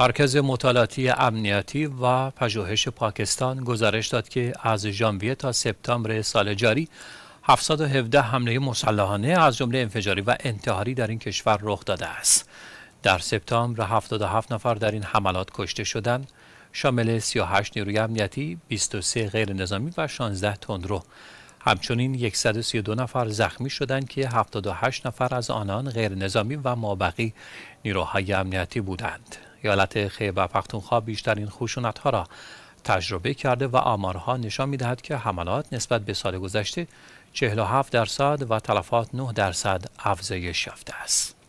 مرکز مطالعاتی امنیتی و پژوهش پاکستان گزارش داد که از ژانویه تا سپتامبر سال جاری 717 حمله مسلحانه از جمله انفجاری و انتحاری در این کشور رخ داده است. در سپتامبر 77 نفر در این حملات کشته شدند، شامل 38 نیروی امنیتی، 23 غیر نظامی و 16 تندرو. همچنین 132 نفر زخمی شدند که 78 نفر از آنان غیر نظامی و مابقی نیروهای امنیتی بودند. ایالت خیبر پختونخوا بیشترین خشونت ها را تجربه کرده و آمارها نشان می دهد که حملات نسبت به سال گذشته 47 درصد و تلفات 9 درصد افزایش یافته است.